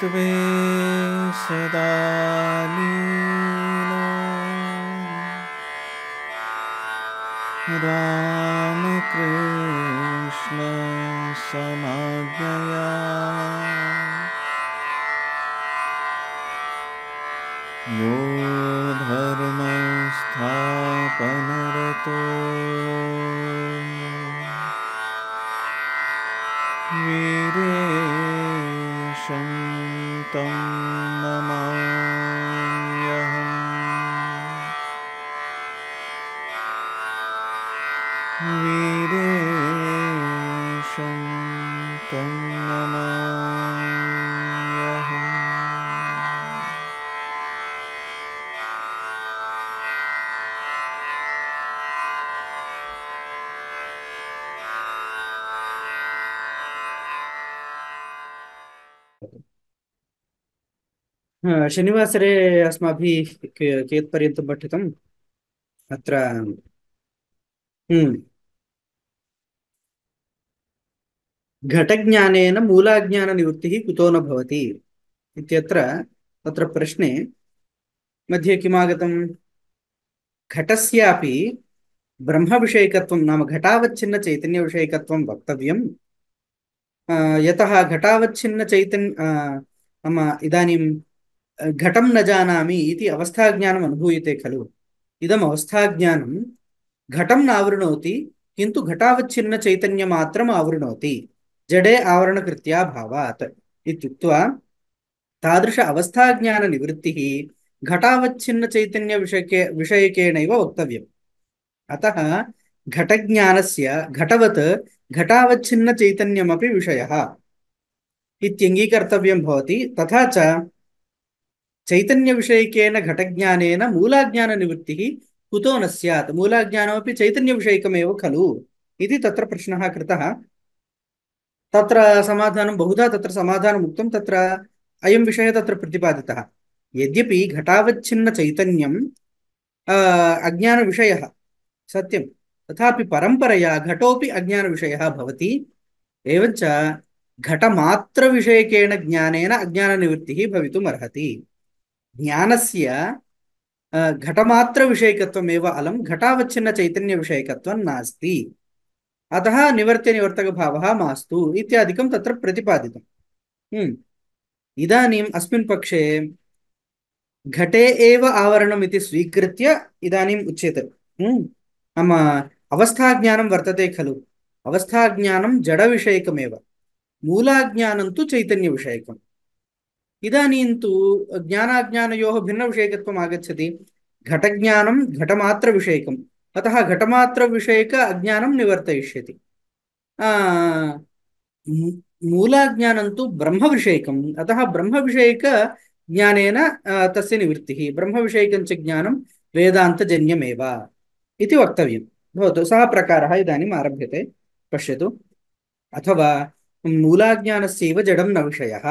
त्वे सदाली रामकृष्ण समाज्ञया शनिवासरे अस्म कियत्पर्यन्तं पठितम् अत्र हम्म। घटज्ञानेन मूलाज्ञाननिवृत्तिः कुतो न भवति इत्यत्र तत्र प्रश्ने मध्ये किमागतम् घटस्यापि ब्रह्मविषयकत्वं नाम घटावच्छिन्नचैतन्यविषयकत्वं वक्तव्यं यतः घटावच्छिन्नचैतन् नाम इदानीं घटम न जानामि अवस्था अवस्थाज्ञानम् अनुभूयते खलु इदम् अवस्थाज्ञानं घटं न आवृणोति किन्तु घटावच्छिन्नचैतन्यमात्रम् आवृणोति जडे आवरणकृत्याभावात् इत्युक्त्वा तादृश अवस्थाज्ञाननिवृत्तिः घटावच्छिन्नचैतन्यविषयके विषयकेणैव वक्तव्यम् अतः घटज्ञानस्य घटवत् घटावच्छिन्नचैतन्यमपि विषयः इत्यङ्गीकर्तव्यं भवति तथा च चैतन्यविषयकेन घटज्ञानेन मूलाज्ञाननिवृत्तिः कुतो न स्यात् मूलाज्ञानमपि चैतन्यविषयकमेव खलु इति तत्र प्रश्नः कृतः तत्र समाधानं बहुधा तत्र समाधानम् उक्तं तत्र अयं विषयः तत्र प्रतिपादितः यद्यपि घटावच्छिन्नचैतन्यम् अज्ञानविषयः सत्यं तथा परंपरया घटोपि अज्ञानविषयः भवति एवञ्च घटमात्रविषयकेण ज्ञानेन अज्ञाननिवृत्तिः भवितुम् अर्हति జ్ఞానస్య ఘటమాత్ర విషయకత్వం ఏవ అలం ఘటావచ్ఛిన్న చైతన్య విషయకత్వం నాస్తి అత నివర్త నివర్తక భావ మాస్తు ఇత్యాదికం తత్ర ప్రతిపాదితం ఇదానీం అస్మిన్ పక్షే ఘటే ఏవ ఆవరణం ఇది స్వీకృత్య ఇదానీం ఉచ్యతే మమ అవస్థాజ్ఞానం వర్తతే ఖలు అవస్థాజ్ఞానం జడ విషయకమేవ మూలాజ్ఞానం తు చైతన్య విషయకం इदानीं तु भिन्न भिन्नविषयकत्वम् आगच्छति घटज्ञानं घटमात्रविषयकम् अतः घटमात्र घटमात्रविषयक अज्ञानं निवर्तयिष्यति मूलाज्ञानं तु ब्रह्मविषयकम् अतः ब्रह्मविषयकज्ञानेन तस्य निवृत्तिः ब्रह्मविषयकञ्च ज्ञानं वेदान्तजन्यमेव इति वक्तव्यं भवतु सः प्रकारः इदानीम् आरभ्यते पश्यतु अथवा मूलाज्ञानस्यैव जडं न विषयः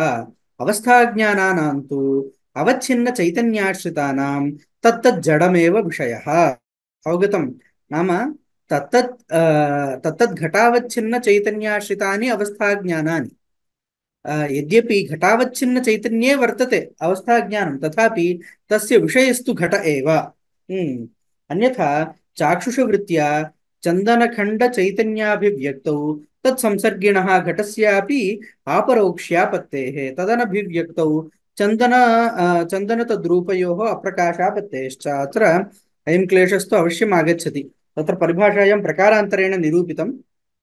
अवस्थाज्ञानानां अवच्छिन्न चैतन्याश्रितानां तत्तज्जडमेव विषयः अवगतं नाम तत्तत् तत्तद्घटावच्छिन्न चैतन्याश्रितानि अवस्थाज्ञानानि यद्यपि घटावच्छिन्न चैतन्ये वर्तते अवस्थाज्ञानं तथापि तस्य विषयस्तु घट एव हम्म। अन्यथा चाक्षुषवृत्त्या चन्दनखण्डचैतन्याभिव्यक्तौ तत्संसर्गिणः घटस्यापि आपरोक्ष्यापत्तेः तदनभिव्यक्तौ चंदन चंदन अप्रकाशापत्तेश्च अत्र अयम क्लेशस्तु अवश्य आगछति तत्र परिभाषायां प्रकारान्तरेण निरूपितं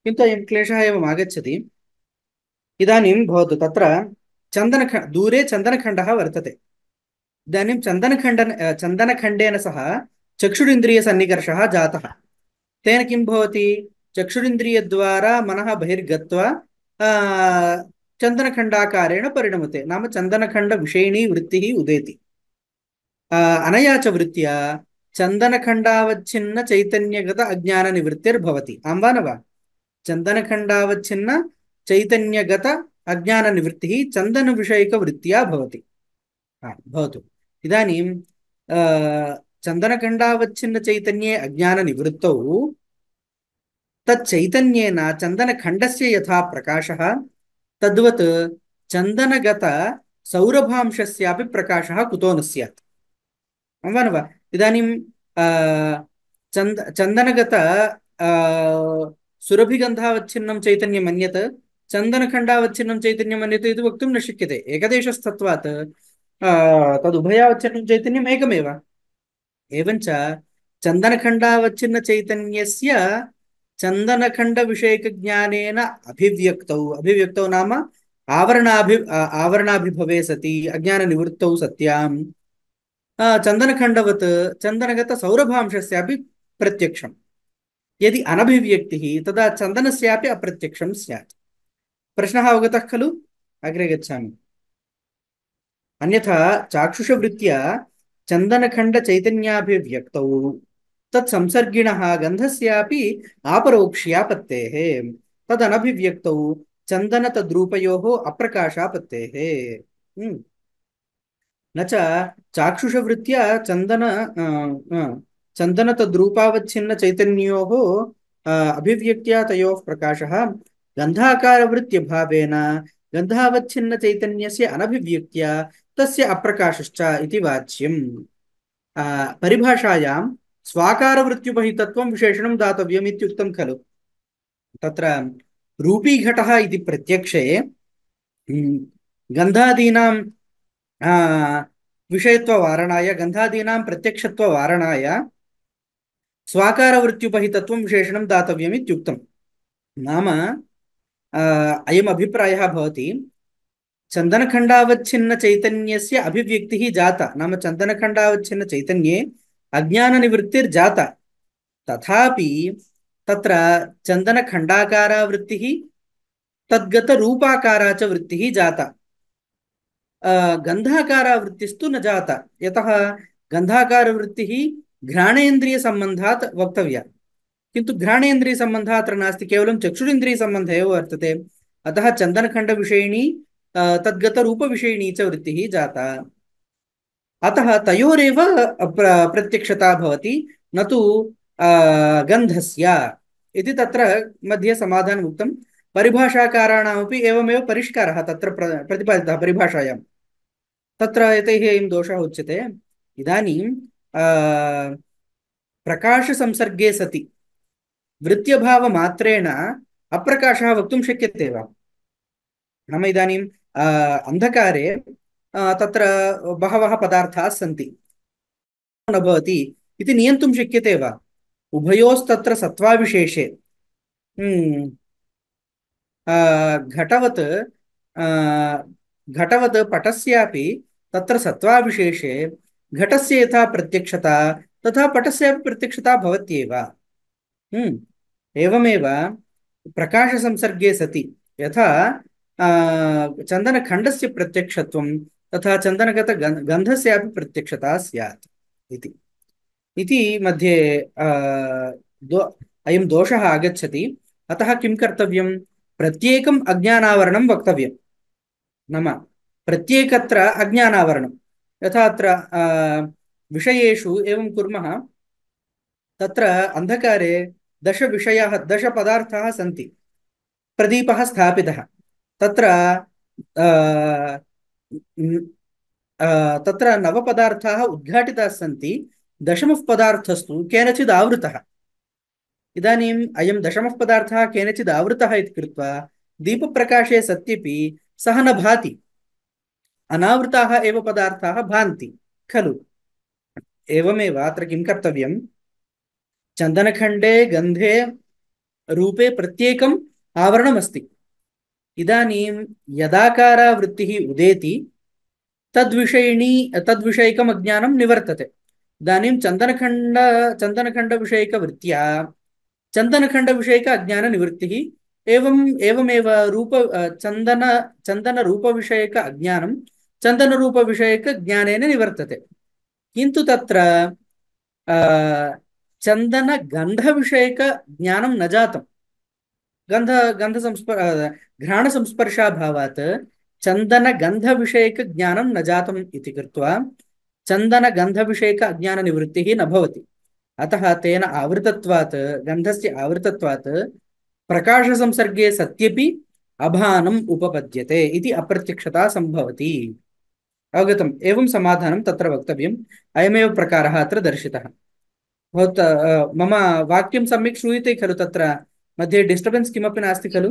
किन्तु अयं क्लेशः एव आगच्छति इदानीं भवतु तत्र चन्दनख दूरे चन्दनखण्डः वर्तते इदानीं चन्दनखण्डन चन्दनखण्डेन सह चक्षुरिन्द्रियसन्निकर्षः जातः तेन किं भवति ಚಕ್ಷುರಿಂದ್ರಿಯ ದ್ವಾರ ಮನಃ ಬಹಿರ್ಗತ್ವ ಚಂದನಖಂಡಾಕಾರೇಣ ಪರಿಣಮತೆ ನಾಮ ಚಂದನಖಂಡ ವಿಷಯಣೀ ವೃತ್ತಿ ಉದೇತಿ ಅನಯಾಚ ವೃತ್ತಿಯ ಚಂದನಖಂಡಾವಚ್ಛಿನ್ನ ಚೈತನ್ಯಗತ ಅಜ್ಞಾನ ನಿವೃತ್ತಿರ್ಭವತಿ ಅಂಬಾನವ ಚಂದನಖಂಡಾವಚ್ಛಿನ್ನ ಚೈತನ್ಯಗತ ಅಜ್ಞಾನ ನಿವೃತ್ತಿ ಚಂದನ ವಿಷಯಕ ವೃತ್ತಿಯ ಭವತಿ ಭವತು ಇದಾನಿಂ ಚಂದನಖಂಡಾವಚ್ಛಿನ್ನ ಚೈತನ್ಯೇ ಅಜ್ಞಾನ ನಿವೃತ್ತೌ तच्चैतन्येन चन्दनखण्डस्य यथा प्रकाशः तद्वत् चन्दनगतसौरभांशस्यापि प्रकाशः कुतो न स्यात् वा न वा इदानीं चन्द चन्दनगत सुरभिगन्धावच्छिन्नं चैतन्यम् अन्यत् चन्दनखण्डावच्छिन्नं चैतन्यम् अन्यत् इति वक्तुं न शक्यते एकदेशस्तत्वात् तदुभयावच्छिन्नं चैतन्यम् एकमेव एवञ्च चन्दनखण्डावच्छिन्नचैतन्यस्य చందనఖండ విషయక జ్ఞానేన అభివ్యక్తౌ అభివ్యక్తౌ నామ ఆవరణాభి ఆవరణాభిభవే సతి అజ్ఞాన నివృత్తౌ సత్యాం చందనఖండవత్ చందనగత సౌరభాంశస్యాపి ప్రత్యక్షం ఎది అనభివ్యక్తి తదా చందనస్యాపి అప్రత్యక్షం సార్ ప్రశ్న అవగత ఖలు అగ్రే గచ్చామి అన్యథ చాక్షుష अन्यथा చందనఖండ चन्दनखण्डचैतन्याभिव्यक्तौ तत् संसर्गिणः गन्धस्यापि आपरोक्ष्यापत्तेः तदनभिव्यक्तौ चन्दनतद्रूपयोः अप्रकाशापत्तेः हम्म। न चंदन चंदन तद्रूपावच्छिन्न चैतन्यो चाक्षुषवृत्त्या चन्दन प्रकाश गंधाकार वृत्ति भाव गंधावच्छिन्न चैतन्य अनभिव्यक्त्या तस्य अप्रकाशश्च इति वाच्यम् परिभाषायां स्वाकारवृत्त्युपहितत्वं विशेषणं दातव्यम् इत्युक्तं खलु तत्र रूपीघटः इति गंधादीना हम्म, गन्धादीनां विषयत्ववारणाय गन्धादीनां प्रत्यक्षत्ववारणाय स्वाकारवृत्त्युपहितत्वं विशेषणं दातव्यम् इत्युक्तं नाम अयम् अभिप्रायः भवति चन्दनखण्डावच्छिन्नचैतन्यस्य जाता नाम चन्दनखण्डावच्छिन्नचैतन्ये अज्ञान निवृत्तिर्जाता तथापि तत्र चंदन खंडाकारा चन्दनखण्डाकारा तद्गत रूपाकारा च वृत्तिः जाता गंधाकारा वृत्तिस्तु न जाता यतः गंधाकार वृत्ति संबंधात वक्तव्य किंतु किन्तु घ्राणेन्द्रियसम्बन्धः अत्र नास्ति केवलं चक्षुरिन्द्रियसम्बन्ध एव वर्तते अतः चंदन खंड तद्गत रूप तद्गतरूपविषयिणी च वृत्तिः जाता अतः तयोरेव प्रत्यक्षता भवति न तु गन्धस्य इति मध्ये समाधानम् उक्तं परिभाषाकाराणामपि एवमेव परिष्कारः तत्र प्र प्रतिपादितः परिभाषायां तत्र दोष उच्य है उच्यते प्रकाश संसर्गे सति वृत्त्यभावमात्रेण अप्रकाशः वक्त शक्यते वा नाम इदानीम् अन्धकारे तत्र बहवः पदार्थाः सन्ति न भवति इति नियन्तुं शक्यते वा उभयोस्तत्र सत्त्वाविशेषे हम्म। घटवत् घटवत् पटस्यापि तत्र सत्त्वाविशेषे घटस्य यथा प्रत्यक्षता तथा पटस्यापि प्रत्यक्षता भवत्येव हम्म। एवमेव प्रकाशसंसर्गे सति यथा चन्दनखण्डस्य प्रत्यक्षत्वं तथा चन्दनगत गन्धस्यापि प्रत्यक्षता स्यात् मध्ये दो अयं दोषः आगच्छति अतः किं प्रत्येक प्रत्येकम् वक्त नम प्रत्येक प्रत्येकत्र अज्ञानावरणं यथा अत्र विषयेषु एवं कुर्मः तत्र अन्धकारे दशविषयाः दशपदार्थाः सन्ति प्रदीपः स्थापितः तत्र तत्र नवपदार्थाः उद्घाटिताः सन्ति दशमः पदार्थस्तु केनचित् आवृतः इदानीम् अयं दशमः पदार्थः केनचित् आवृतः इति कृत्वा दीपप्रकाशे सत्यपि सः न भाति अनावृताः एव पदार्थाः भान्ति खलु एवमेव अत्र किं कर्तव्यं चन्दनखण्डे गन्धे रूपे प्रत्येकम् आवरणमस्ति इदानीं यदाकारा वृत्तिः उदेति तद्विषयिणी तद्विषयिकम् अज्ञानं निवर्तते इदानीं चन्दनखण्ड चन्दनखण्डविषयिकवृत्त्या चन्दनखण्डविषयिक अज्ञाननिवृत्तिः एवम् एवमेव रूप चन्दन चन्दनरूपविषयक अज्ञानं चन्दनरूपविषयकज्ञानेन निवर्तते किन्तु तत्र चन्दनगन्धविषयकज्ञानं न जातं गन्ध गन्धसंस्प घ्राणसंस्पर्शाभावात् चन्दनगन्धविषयक ज्ञानं न जातम इति कृत्वा चन्दनगन्धविषयक अज्ञाननिवृत्तिः न भवति अतः तेन आवृतत्वात् गन्धस्य आवृतत्वात् प्रकाशसंसर्गे सत्यपि अभानम् उपपद्यते इति अप्रत्यक्षता सम्भवति अवगतम् एवं समाधानं तत्र वक्तव्यम् अयमेव प्रकारः अत्र दर्शितः भवता मम वाक्यं सम्यक् श्रूयते खलु तत्र मध्ये डिस्टर्बेन्स् किमपि नास्ति खलु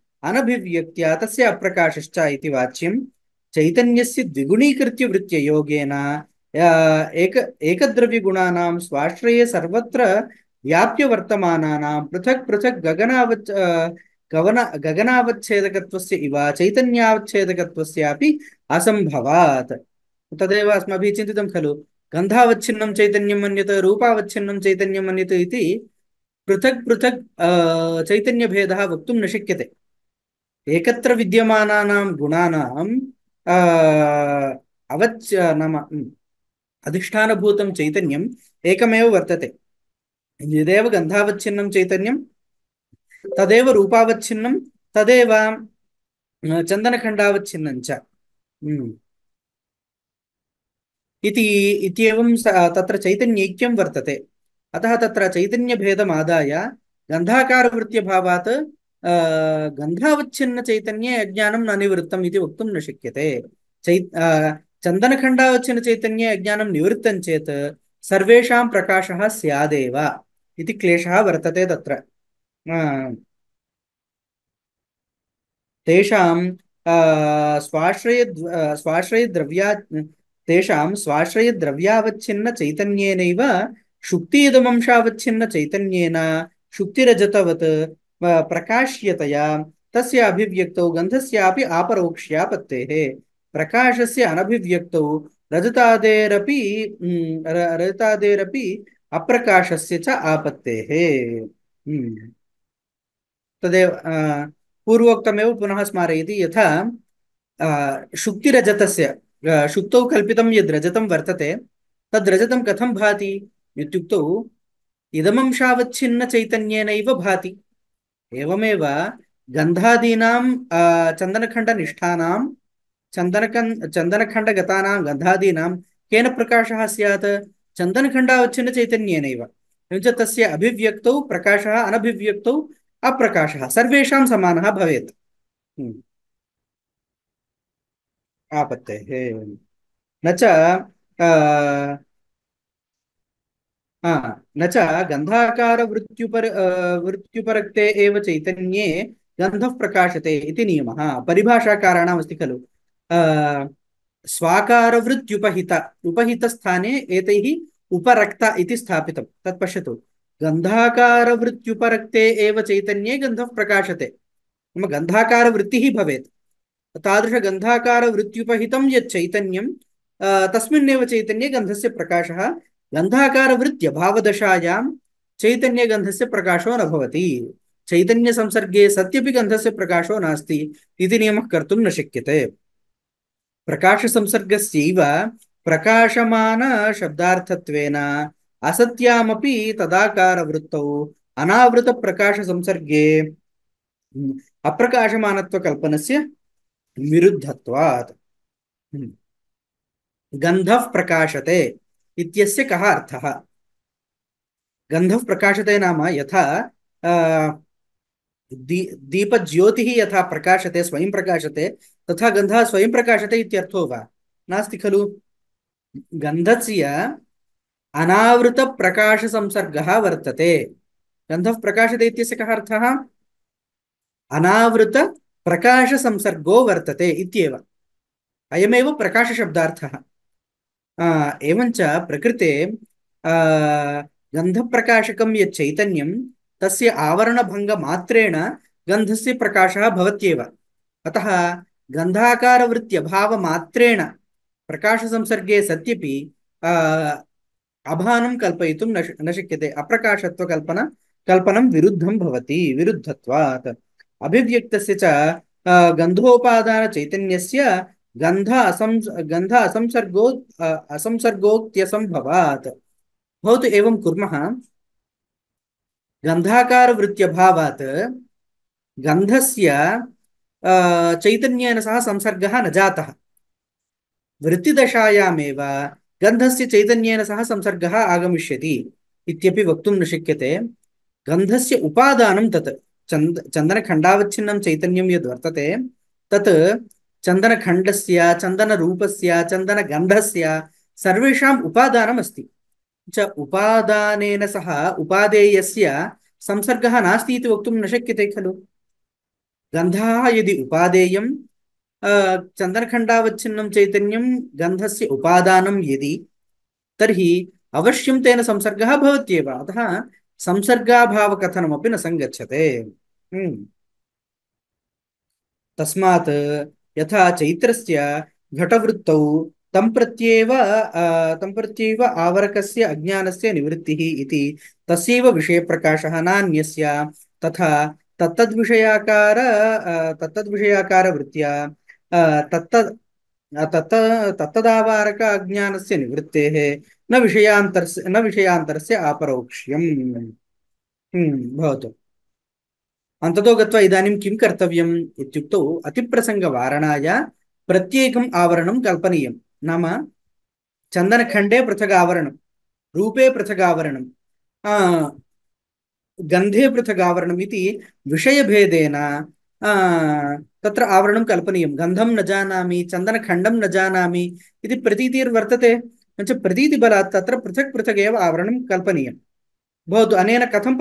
अनभिव्यक्त्या तस्य अप्रकाशश्च इति वाच्यं चैतन्यस्य द्विगुणीकृत्य योगेन एक एकदद्रव्यगुणानां स्वाश्रये सर्वत्र व्याप्यवर्तमानानां पृथक् पृथक् गगनावच् गगन गगनावच्छेदकत्वस्य इव चैतन्यावच्छेदकत्वस्यापि असम्भवात् तदेव अस्माभिः चिन्तितं खलु गन्धावच्छिन्नं चैतन्यं मन्यत रूपावच्छिन्नं चैतन्यं मन्यत इति पृथक् पृथक् चैतन्यभेदः वक्त न शक्यते एकत्र विद्यमानानां गुणानां अवच नाम अधिष्ठानभूतं चैतन्यम् एकमेव वर्तते यदेव गन्धावच्छिन्नं चैतन्यं तदेव रूपावच्छिन्नं तदेव चन्दनखण्डावच्छिन्नं च इति इत्येवं तत्र चैतन्यैक्यं वर्तते अतः तत्र चैतन्यभेदमादाय गन्धाकारवृत्त्यभावात् गन्धावच्छिन्नचैतन्ये अज्ञानं न निवृत्तम् इति वक्तुं न शक्यते चै चन्दनखण्डावच्छिन्नचैतन्ये अज्ञानं निवृत्तं चेत् सर्वेषां प्रकाशः स्यादेव इति क्लेशः वर्तते तत्र तेषां स्वाश्रय स्वाश्रयद्रव्या तेषां स्वाश्रयद्रव्यावच्छिन्नचैतन्येनैव शुक्तिदमंशावच्छिन्नचैतन्येन शुक्तिरजतवत् प्रकाश्यतया तस्य अभिव्यक्तौ गन्धस्यापि आपरोक्ष्यापत्तेः प्रकाशस्य अनभिव्यक्तौ रजतादेरपि हम्म, रजतादेरपि अप्रकाशस्य च आपत्तेः हम्म। तदेव पूर्वोक्तमेव पुनः स्मारयति यथा शुक्तिरजतस्य शुक्तौ कल्पितं यद् रजतं वर्तते तद्रजतं कथं भाति इत्युक्तौ इदमंशावच्छिन्नचैतन्येनैव भाति एवमेव गन्धादीनां चन्दनखण्डनिष्ठानां चन्दनकन् चन्दनखण्डगतानां गन्धादीनां केन प्रकाशः स्यात् चन्दनखण्डावच्छिन्नचैतन्येनैव एवञ्च तस्य अभिव्यक्तौ प्रकाशः अनभिव्यक्तौ अप्रकाशः सर्वेषां समानः भवेत् हम्म। आपत्ते न हा न च गन्धाकारवृत्त्युपर वृत्त्युपरक्ते एव चैतन्ये गन्धः प्रकाशते इति नियमः परिभाषाकाराणामस्ति खलु स्वाकारवृत्त्युपहित उपहितस्थाने एतैः उपरक्त इति स्थापितं तत् पश्यतु गन्धाकारवृत्त्युपरक्ते एव चैतन्ये गन्धः प्रकाशते नाम गन्धाकारवृत्तिः भवेत् तादृशगन्धाकारवृत्त्युपहितं यत् चैतन्यं तस्मिन्नेव चैतन्ये गन्धस्य प्रकाशः गन्धाकारवृत्त्यभावदशायां चैतन्यगन्धस्य प्रकाशो न भवति चैतन्यसंसर्गे सत्यपि गन्धस्य प्रकाशो नास्ति इति शक्य कर्तुं न शक्यते प्रकाशसंसर्गस्यैव प्रकाशमानशब्दार्थत्वेन असत्यामपि संसर्गे अनावृतप्रकाशसंसर्गे अप्रकाशमानत्वकल्पनस्य विरुद्धत्वात् गन्धः प्रकाशते इत्यस्य कः अर्थः गन्धः प्रकाशते नाम यथा दी दीपज्योतिः यथा प्रकाशते स्वयं प्रकाशते तथा गन्धः स्वयं प्रकाशते इत्यर्थो वा नास्ति खलु गन्धस्य अनावृतप्रकाशसंसर्गः वर्तते गन्धः प्रकाशते इत्यस्य कः अर्थः अनावृतप्रकाशसंसर्गो वर्तते इत्येव अयमेव प्रकाशशब्दार्थः एवञ्च प्रकृते गन्धप्रकाशकं यत् चैतन्यं तस्य आवरणभङ्गमात्रेण गन्धस्य प्रकाशः भवत्येव अतः गन्धाकारवृत्त्यभावमात्रेण प्रकाशसंसर्गे सत्यपि अभानं कल्पयितुं न न शक्यते अप्रकाशत्वकल्पना कल्पनं विरुद्धं भवति विरुद्धत्वात् अभिव्यक्तस्य च गन्धोपादानचैतन्यस्य गंध असम गंध असंसर्गो असंसर्गोक्त्यसम्भवात् भवतु एवं कुर्मः गन्धाकारवृत्त्यभावात् गन्धस्य चैतन्येन सह संसर्ग न जाता वृत्तिदशायामेव गंधस्य चैतन्येन सह संसर्ग आगमिष्यति इत्यपि वक्तुं न शक्यते गंधस्य उपादानं तत् चंद चन्दनखण्डावच्छिन्नं चैतन्यं यद् वर्तते तत् చందనఖండస్య చందనరూపస్య చందనగంధస్య సర్వేషాం ఉపాదానం అస్తి చ ఉపాదానేన సహ ఉపాదేయస్య సంసర్గ నాస్తి ఇది వక్తుం న శక్యతే ఖలు గంధः యది ఉపాదేయం చందనఖండావచ్ఛిన్నం చైతన్యం గంధస్య ఉపాదానం యది తర్హి అవశ్యం తేన సంసర్గ భవత్యేవ అతः సంసర్గాభావకథనమపి న సంగచ్చతే తస్మాత్ यथा चैत्रस्य घटवृत्तौ तं प्रत्येव तं प्रत्येव आवरकस्य अज्ञानस्य निवृत्तिः इति तस्यैव विषयप्रकाशः नान्यस्य तथा तत्तद्विषयाकार तत्तद्विषयाकारवृत्त्या तत्त तत्तदावारक अज्ञानस्य निवृत्तेः न विषयान्तरस्य न विषयान्तरस्य आपरोक्ष्यम् हम्म, भवतु अंत गत्वा इदानीं किं कर्तव्यम् इत्युक्तौ अतिप्रसङ्गवारणाय प्रत्येकम् आवरणं कल्पनीयं नाम चन्दनखण्डे पृथक् आवरणं रूपे पृथक् आवरणं गन्धे पृथक् आवरणम् इति विषयभेदेन तत्र आवरणं न जानामि चन्दनखण्डं न जामी इति प्रतीतिबला च प्रतीतिबलात् तत्र पृथक् पृथक् एव आवरणं कल्पनीयं भवतु अनेन कथं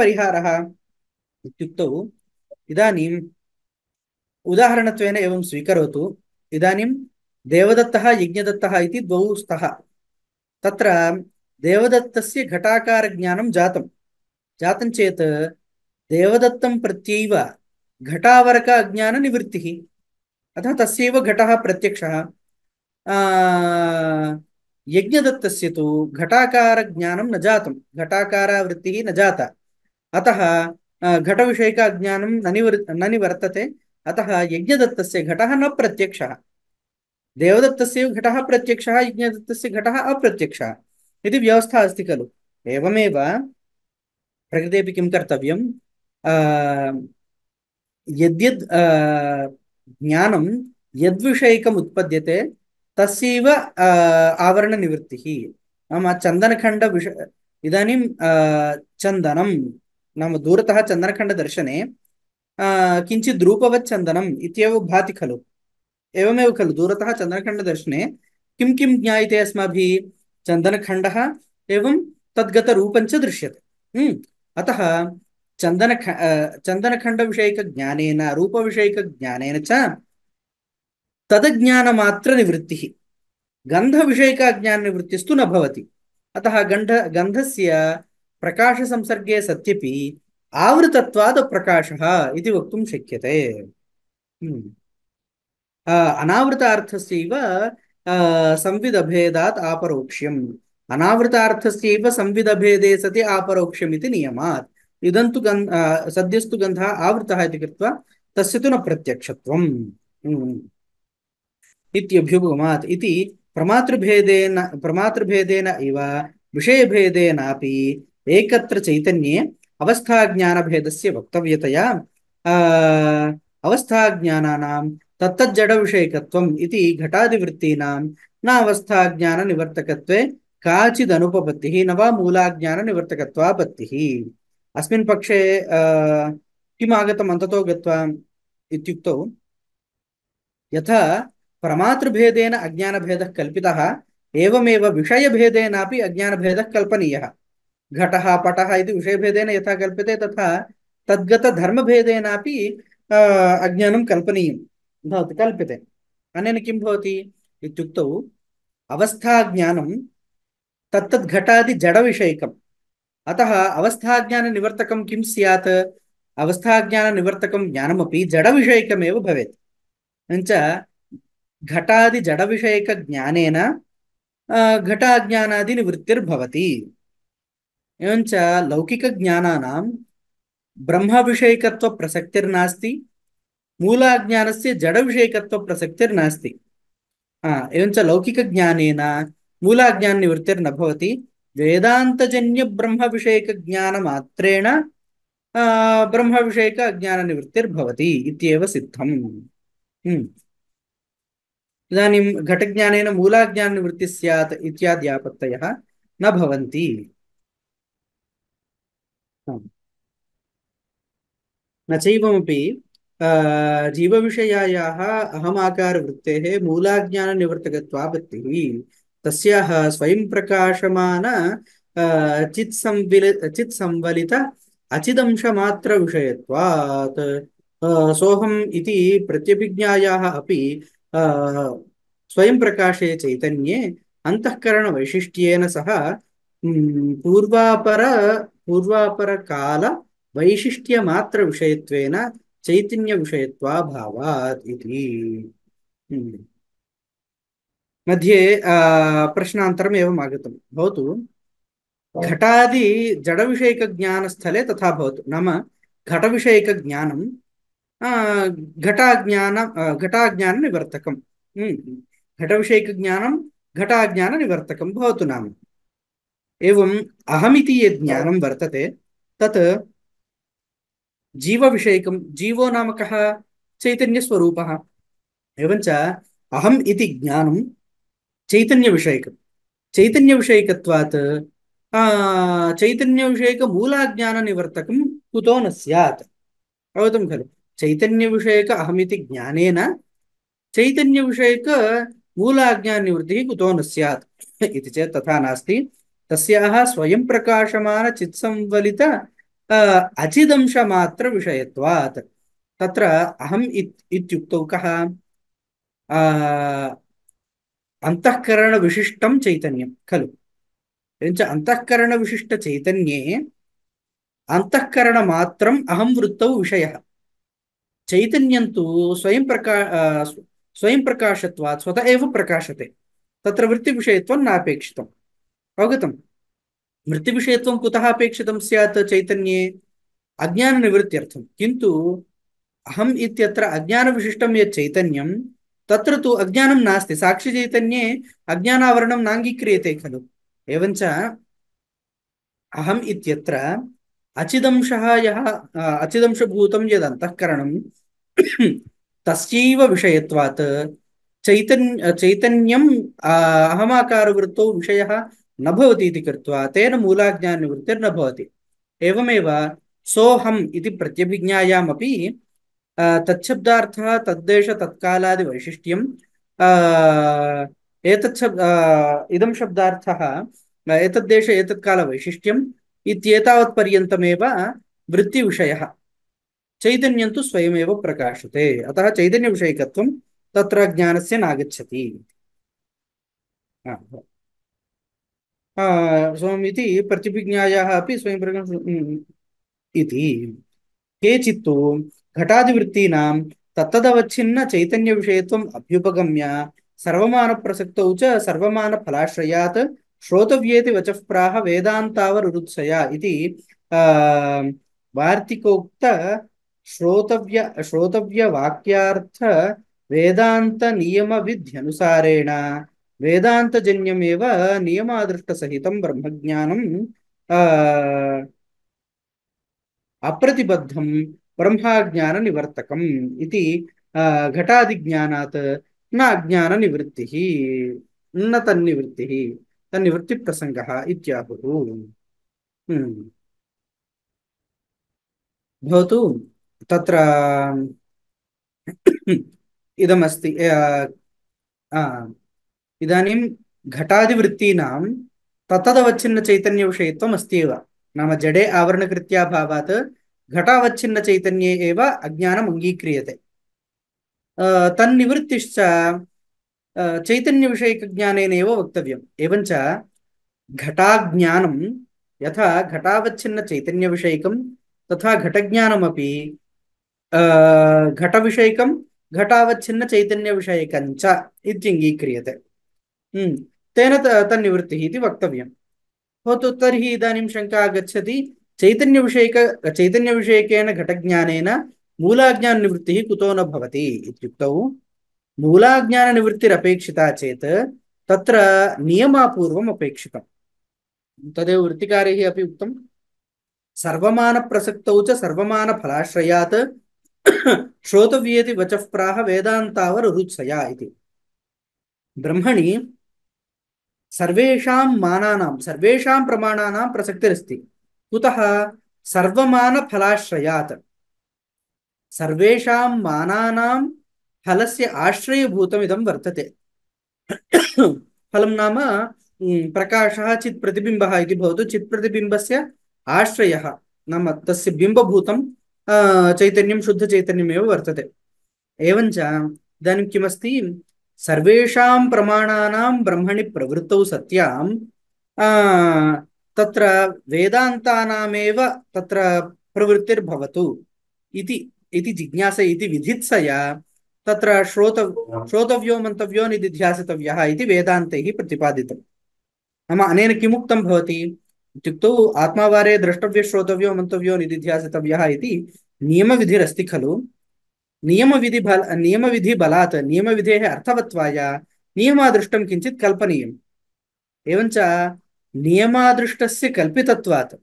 इदानीं उदाहरणत्वेन एवं स्वीकरोतु इदानीं देवदत्तः यज्ञदत्तः इति द्वौ स्तः तत्र देवदत्तस्य घटाकारज्ञानं जातं जातं चेत् देवदत्तं प्रत्यैव घटावरक अज्ञाननिवृत्तिः अतः तस्यैव घटः प्रत्यक्षः यज्ञदत्तस्य तु घटाकारज्ञानं न जातं घटाकारावृत्तिः न जाता अतः घटविषयिकाज्ञानं ननिवर् न निवर्तते अतः यज्ञदत्तस्य घटः न प्रत्यक्ष देवदत्तस्य घट प्रत्यक्षः यज्ञदत्तस्य घटः अप्रत्यक्षः व्यवस्था अस्ति खलु एवमेव प्रकृतेपि किं कर्तव्यं यद्यद् ज्ञानं यद्विषयिकम् उत्पद्यते तस्यैव आवरणनिवृत्तिः नाम चन्दनखण्डविष इदानीं चन्दनं नाम दूरतः चन्दनखण्डदर्शने किञ्चित् रूपवत् चन्दनम् इत्येव भाति खलु एवमेव खलु दूरतः चन्दनखण्डदर्शने किं किं ज्ञायते अस्माभिः चन्दनखण्डः एवं तद्गतरूपञ्च दृश्यते हम्म, अतः चन्दनख चन्दनखण्डविषयकज्ञानेन रूपविषयकज्ञानेन च तदज्ञानमात्रनिवृत्तिः गन्धविषयक अज्ञाननिवृत्तिस्तु न भवति अतः गन्ध गन्धस्य संसर्गे सत्यपि आवृतत्वाद प्रकाश इति शक्य शक्यते हम्म। अनावृता संविदभेदात् आपरोक्ष्यम अनावृता संविदभेदे सति आपरोक्ष्यम् नियमा इदं तु गन् सद्यस्तु गंध आवृतः इति कृत्वा तस्य न प्रत्यक्ष हम्म। प्रमातृभेदेन प्रमातृभेदेन इव एकत्र चैतन्ये अवस्थाज्ञानभेदस्य वक्तव्यतया अवस्थाज्ञानानां तत्तज्जडविषयकत्वम् इति घटादिवृत्तीनां न अवस्थाज्ञाननिवर्तकत्वे काचिदनुपपत्तिः न वा मूलाज्ञाननिवर्तकत्वापत्तिः अस्मिन् पक्षे किम् आगतम् अन्ततो गत्वा इत्युक्तौ यथा प्रमातृभेदेन अज्ञानभेदः कल्पितः एवमेव विषयभेदेनापि अज्ञानभेदः कल्पनीयः घट पट इति विषयभेदेन यथा कल्प्यते तथा तद्गतधर्मभेदेनापि अज्ञानं कल्पनीयं भवति कल्प्यते अनेन किं भवति इत्युक्तौ अवस्थाज्ञानं तत्तद्घटादिजडविषयकम् अतः अवस्थाज्ञाननिवर्तकं किं स्यात् अवस्थाज्ञाननिवर्तकं ज्ञानमपि जडविषयकमेव विषयक ज्ञान घटादिजडविषयकज्ञानेन निवृत्तिर्भवती एवञ्च लौकिकज्ञानानां ब्रह्मविषयिकत्वप्रसक्तिर्नास्ति मूलाज्ञानस्य जडविषयिकत्वप्रसक्तिर्नास्ति एवञ्च लौकिकज्ञानेन मूलाज्ञाननिवृत्तिर्न भवति वेदान्तजन्यब्रह्मविषयकज्ञानमात्रेण ब्रह्मविषयक अज्ञाननिवृत्तिर्भवति इत्येव सिद्धम् हम्म। इदानीं घटज्ञानेन मूलाज्ञाननिवृत्तिः स्यात् इत्याद्यापत्तयः न भवन्ति न चैवमपि जीवविषयायाः अहमाकारवृत्तेः मूलाज्ञाननिवर्तकत्वापत्तिः तस्याः स्वयं प्रकाशमान चित्संविल चित्संवलित अचिदंशमात्र सोऽहम् सोहम प्रत्यभिज्ञायाः अभी स्वयं प्रकाशे चैतन्ये अन्तःकरणवैशिष्ट्येन सह पूर्वापर पूर्वापर काल पूर्वापरकाल वैशिष्ट्यमात्रविषयत्वेन चैतन्य इति मध्ये प्रश्नान्तरम् एवम् आगतं भवतु घटादि जडविषयकज्ञानस्थले तथा भवतु नाम घटविषयकज्ञानं घटाज्ञान घटाज्ञाननिवर्तकं घटविषयकज्ञानं घटाज्ञाननिवर्तकं भवतु नाम एवं अहमिति ये ज्ञानं हाँ। वर्तते तत् जीवविषयकं जीवो नाम कः चैतन्यस्वरूपः एवञ्च अहम् चैतन्य ज्ञानं चैतन्यविषयकं चैतन्यविषयकत्वात् चैतन्यविषयकमूलाज्ञाननिवर्तकं कुतो न स्यात् अवगतं खलु चैतन्यविषयक अहमिति ज्ञानेन चैतन्यविषयकमूलाज्ञाननिवृत्तिः कुतो न स्यात् तथा नास्ति तस्याः स्वयं अचिदंशमात्र अचिदंशमात्रविषयत्वात् तत्र अहम् इत्युक्तौ कः अन्तःकरणविशिष्टं चैतन्यं खलु एवञ्च अन्तःकरणविशिष्टचैतन्ये अन्तःकरणमात्रम् अहं वृत्तौ विषयः चैतन्यं तु स्वयं प्रका स्वयं प्रकाशत्वात् स्वत एव प्रकाशते तत्र वृत्तिविषयत्वं नापेक्षितम् अवगतं मृत्युविषयत्वं कुतः अपेक्षित स्यात् चैतन्ये अज्ञाननिवृत्त्यर्थं किंतु अहम अज्ञान विशिष्ट यत् चैतन्यं तत्र तु अज्ञानं नास्ति साक्षिचैतन्ये अज्ञानावरणं नाङ्गीक्रियते खलु एवञ्च अहम् इत्यत्र अचिदंशः यः अचिदंशभूतं यदन्तःकरणं तस्यैव विषयत्वात् चैतन् चैतन्यम् अहमाकारवृत्तौ न तेन मूलाज्ञा भवति एवमेव सोऽहम् इति प्रत्यभिज्ञायामपि तद्देश तत्कालादिवैशिष्ट्यं एतत् इदम इदं शब्दार्थः एतद्देश एतत्कालवैशिष्ट्यम् इत्येतावत्पर्यन्तमेव विषय चैतन्यं तु स्वयमेव प्रकाशते अतः चैतन्य चैतन्यविषयकत्वं तत्र ज्ञानस्य नागच्छति स्वयमिति प्रतिभिज्ञायाः अपि स्वयं इति केचित्तु घटादिवृत्तीनां तत्तदवच्छिन्नचैतन्यविषयत्वम् अभ्युपगम्य सर्वमानप्रसक्तौ च सर्वमानफलाश्रयात् श्रोतव्येति वचः प्राह वेदान्तावरुरुत्सया इति वार्तिकोक्त श्रोतव्य श्रोतव्यवाक्यार्थ वेदान्तनियमविध्यनुसारेण वेदान्तजन्यमेव नियमादृष्टसहितं ब्रह्मज्ञानम् अप्रतिबद्धं ब्रह्माज्ञाननिवर्तकम् इति घटादिज्ञानात् न निवृत्ति न तवृत्ति तवृत्ति प्रसंग इहु हम्म। तत्र इदमस्ति इदानीं घटादिवृत्तीनां तत्तदवच्छिन्नचैतन्यविषयत्वम् अस्ति एव नाम जडे आवरणकृत्याभावात् घटावच्छिन्नचैतन्ये एव अज्ञानम् अङ्गीक्रियते तन्निवृत्तिश्च चैतन्यविषयकज्ञानेनैव वक्तव्यम् एवञ्च घटाज्ञानं यथा घटावच्छिन्नचैतन्यविषयकं तथा घटज्ञानमपि घटविषयकं घटावच्छिन्नचैतन्यविषयकञ्च इत्यङ्गीक्रियते हम्म, तेन तन्निवृत्तिः इति वक्तव्यं भवतु तर्हि इदानीं शङ्का चैतन्य विषयक चैतन्यविषयकेन घटज्ञानेन मूलाज्ञाननिवृत्तिः कुतो न भवति इत्युक्तौ मूलाज्ञाननिवृत्तिरपेक्षिता चेत् तत्र नियमापूर्वम् अपेक्षितम् तदेव वृत्तिकारैः अपि उक्तं सर्वमानप्रसक्तौ च सर्वमानफलाश्रयात् श्रोतव्येति वचः प्राह वेदान्तावरुरुत्सया इति ब्रह्मणि सर्वेषां मानानां सर्वेषां प्रमाणानां प्रसक्तिरस्ति कुतः सर्वमानफलाश्रयात् सर्वेषां मानानां फलस्य आश्रयभूतमिदं वर्तते फलं नाम प्रकाशः चित् प्रतिबिम्बः इति भवतु चित् प्रतिबिम्बस्य आश्रयः नाम तस्य बिम्बभूतं चैतन्यं शुद्धचैतन्यमेव वर्तते एवञ्च इदानीं किमस्ति सर्वेषां प्रमाणानां ब्रह्मणि प्रवृत्तौ सत्यां तत्र वेदान्तानामेव तत्र प्रवृत्तिर्भवतु इति इति जिज्ञास इति विधित्सया तत्र श्रोत श्रोतव्यो मन्तव्यो निदिध्यासितव्यः इति वेदान्तैः प्रतिपादितं नाम अनेन किमुक्तं भवति इत्युक्तौ आत्मावारे द्रष्टव्यः श्रोतव्यो मन्तव्यो निदिध्यासितव्यः इति नियमविधिरस्ति खलु नियमविधि बल नियमविधिबलात् नियमविधेः अर्थवत्वाय नियमादृष्टं किञ्चित् कल्पनीयम् एवञ्च नियमादृष्टस्य कल्पितत्वात्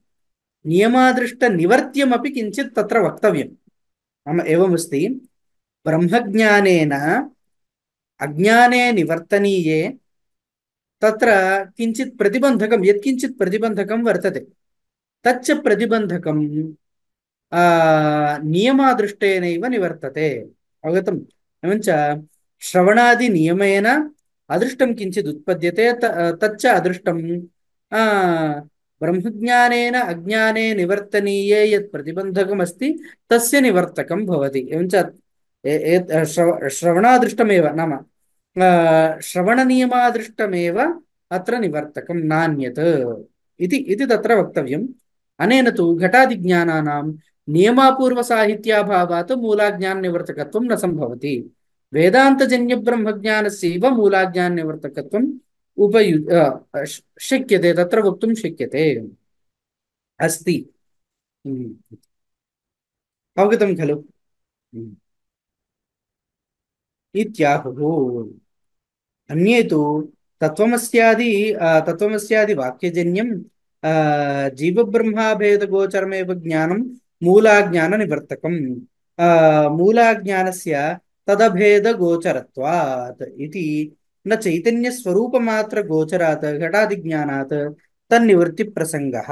नियमादृष्टनिवर्त्यमपि किञ्चित् तत्र वक्तव्यं नाम एवमस्ति ब्रह्मज्ञानेन अज्ञाने निवर्तनीये तत्र किञ्चित् प्रतिबन्धकं यत्किञ्चित् प्रतिबन्धकं वर्तते तच्च प्रतिबन्धकं नियमादृष्टेनैव निवर्तते अवगत एवञ्च श्रवणादिनियमेन अदृष्टं किञ्चित् उत्पद्यते तच्च अदृष्टं ब्रह्मज्ञानेन अज्ञाने निवर्तनीय यत् प्रतिबन्धकमस्ति तस्य निवर्तकं भवति नाम श्रवणनियमादृष्टमे अत्र निवर्तकं नान्यत् इति तत्र वक्तव्यम् अनेन तु घटादिज्ञानानां नियमापूर्वसाहित्याभावात् निवर्तक न सम्भवति वेदान्तजन्यब्रह्मज्ञानस्यैव मूलाज्ञाननिवर्तकत्वम् उपयु शक्य वक्त वक्तुं शक्यते अस्ति हम्म। अवगतं खलु हम्म। इत्याहुः अन्ये तु तत्त्वमस्यादि तत्त्वमस्यादिवाक्यजन्यं जीवब्रह्माभेदगोचरमेव ज्ञानं मूलाज्ञान निवर्तकम् मूलाज्ञानस्य तदभेदगोचरत्वात् इति न चैतन्यस्वरूपमात्रगोचरात् घटादिज्ञानात् तन्निवृत्तिप्रसङ्गः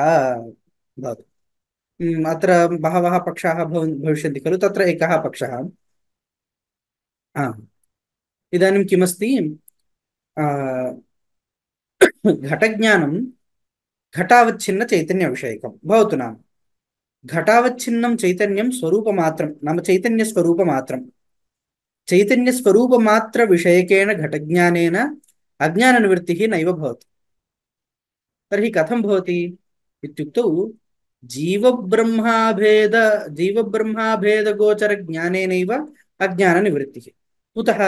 भवतु अत्र बहवः पक्षाः भविष्यन्ति खलु तत्र एकः पक्षः इदानीं किमस्ति घटज्ञानं घटावच्छिन्नचैतन्यविषयकं भवतु नाम ఘటావచ్ఛిన్నం చైతన్యం స్వరూపమాత్రం నమ చైతన్య స్వరూపమాత్రం చైతన్య స్వరూపమాత్ర విషయకేన ఘటజ్ఞానేన అజ్ఞాన నివృత్తి నైవ భవతి తర్హి కథం భవతి ఇత్యుక్తౌ జీవబ్రహ్మాభేద జీవబ్రహ్మాభేదగోచర జ్ఞానేనైవ అజ్ఞాన నివృత్తి కుతః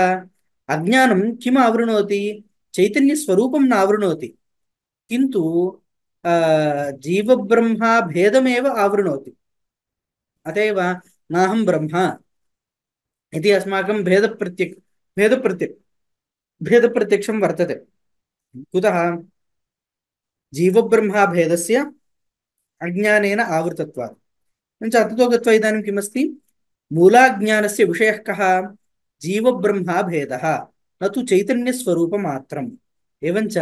అజ్ఞానం కిం ఆవృణోతి చైతన్యస్వరూపం నావృణోతి కింటు जीवब्रह्मा भेदमेव आवृणोति अत एव नाहं ब्रह्म इति अस्माकं भेदप्रत्यक् भेदप्रत्य भेदप्रत्यक्षं वर्तते कुतः जीवब्रह्माभेदस्य अज्ञानेन आवृतत्वात् एवञ्च अततो गत्वा इदानीं किमस्ति मूलाज्ञानस्य विषयः कः जीवब्रह्माभेदः न तो चैतन्यस्वरूपमात्रम् एवञ्च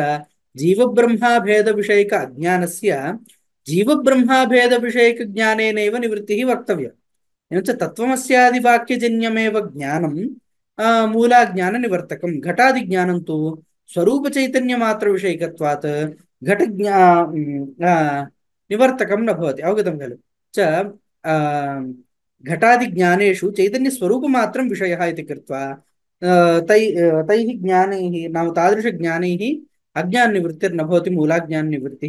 जीव ब्रह्मा ब्रह्माभेद विषयक अज्ञान से जीव ब्रह्मा ब्रह्माभेद विषयक ज्ञान निवृत्ति वक्तव्य एवं तत्वमस्यादिवाक्यजन्यमेव ज्ञानम मूलाज्ञान निवर्तक घटादि ज्ञान तो स्वरूप चैतन्य मात्र विषयकत्वात् घट ज्ञा निवर्तक नवगत खलु च घटादिज्ञानेषु चैतन्यस्वरूपमात्रं विषयः इति कृत्वा तै तैः ज्ञान नाम तादृश ज्ञान अज्ञान निवृत्तिर न भवति मूलाज्ञान निवृत्ति